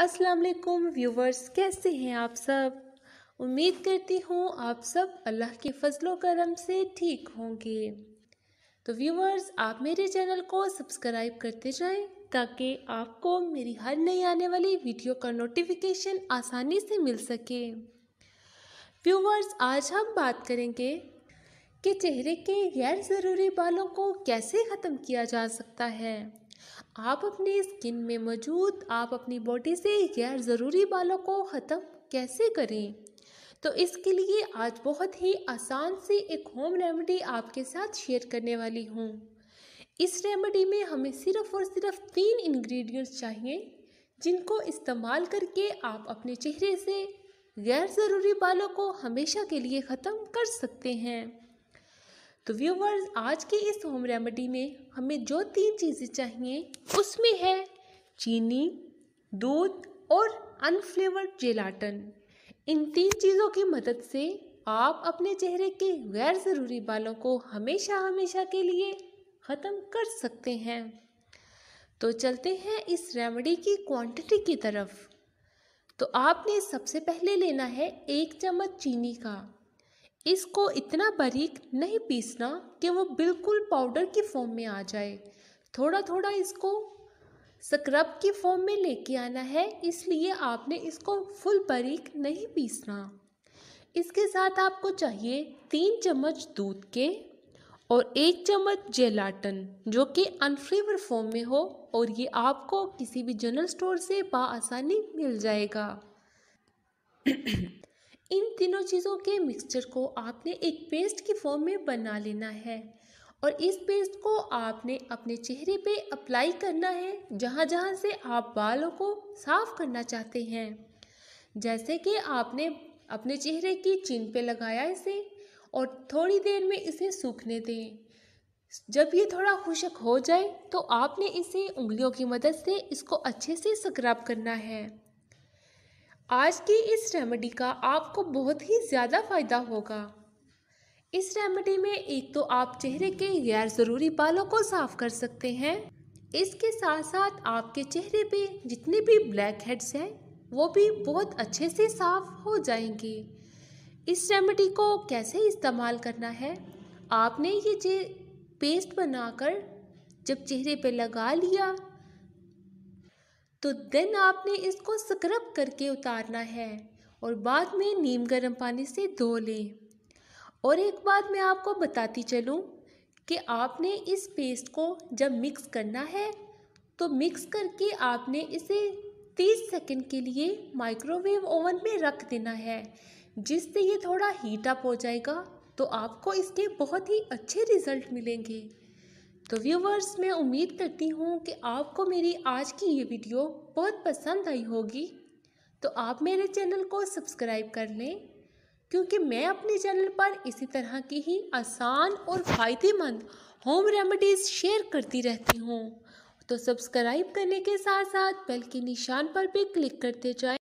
अस्सलाम वालेकुम व्यूवर्स कैसे हैं आप सब उम्मीद करती हूँ आप सब अल्लाह के फजलो करम से ठीक होंगे तो व्यूवर्स आप मेरे चैनल को सब्सक्राइब करते जाएं ताकि आपको मेरी हर नई आने वाली वीडियो का नोटिफिकेशन आसानी से मिल सके व्यूवर्स आज हम बात करेंगे कि चेहरे के गैर ज़रूरी बालों को कैसे ख़त्म किया जा सकता है आप अपनी स्किन में मौजूद आप अपनी बॉडी से गैर ज़रूरी बालों को ख़त्म कैसे करें तो इसके लिए आज बहुत ही आसान सी एक होम रेमेडी आपके साथ शेयर करने वाली हूँ इस रेमेडी में हमें सिर्फ़ और सिर्फ तीन इंग्रेडिएंट्स चाहिए जिनको इस्तेमाल करके आप अपने चेहरे से गैर ज़रूरी बालों को हमेशा के लिए ख़त्म कर सकते हैं तो व्यूवर्स आज की इस होम रेमेडी में हमें जो तीन चीज़ें चाहिए उसमें है चीनी दूध और अनफ्लेवर्ड जेलाटन इन तीन चीज़ों की मदद से आप अपने चेहरे के गैर ज़रूरी बालों को हमेशा हमेशा के लिए ख़त्म कर सकते हैं तो चलते हैं इस रेमेडी की क्वांटिटी की तरफ तो आपने सबसे पहले लेना है एक चम्मच चीनी का इसको इतना बारीक नहीं पीसना कि वो बिल्कुल पाउडर की फॉर्म में आ जाए थोड़ा थोड़ा इसको स्क्रब की फॉर्म में लेके आना है इसलिए आपने इसको फुल बारीक नहीं पीसना इसके साथ आपको चाहिए तीन चम्मच दूध के और एक चम्मच जेलाटन जो कि अनफ्लेवर फॉर्म में हो और ये आपको किसी भी जनरल स्टोर से आसानी मिल जाएगा इन तीनों चीज़ों के मिक्सचर को आपने एक पेस्ट की फॉर्म में बना लेना है और इस पेस्ट को आपने अपने चेहरे पे अप्लाई करना है जहाँ जहाँ से आप बालों को साफ करना चाहते हैं जैसे कि आपने अपने चेहरे की चिन पे लगाया इसे और थोड़ी देर में इसे सूखने दें जब ये थोड़ा खुशक हो जाए तो आपने इसे उंगलियों की मदद से इसको अच्छे से स्क्रब करना है आज की इस रेमेडी का आपको बहुत ही ज़्यादा फ़ायदा होगा इस रेमेडी में एक तो आप चेहरे के गैर ज़रूरी बालों को साफ कर सकते हैं इसके साथ साथ आपके चेहरे पे जितने भी ब्लैक हेड्स हैं वो भी बहुत अच्छे से साफ हो जाएंगे इस रेमेडी को कैसे इस्तेमाल करना है आपने ये पेस्ट बनाकर जब चेहरे पे लगा लिया तो देन आपने इसको स्क्रब करके उतारना है और बाद में नीम गर्म पानी से धो लें और एक बात मैं आपको बताती चलूँ कि आपने इस पेस्ट को जब मिक्स करना है तो मिक्स करके आपने इसे 30 सेकंड के लिए माइक्रोवेव ओवन में रख देना है जिससे ये थोड़ा हीट अप हो जाएगा तो आपको इसके बहुत ही अच्छे रिज़ल्ट मिलेंगे तो व्यूवर्स मैं उम्मीद करती हूँ कि आपको मेरी आज की ये वीडियो बहुत पसंद आई होगी तो आप मेरे चैनल को सब्सक्राइब कर लें क्योंकि मैं अपने चैनल पर इसी तरह की ही आसान और फ़ायदेमंद होम रेमेडीज़ शेयर करती रहती हूँ तो सब्सक्राइब करने के साथ साथ बेल के निशान पर भी क्लिक करते जाए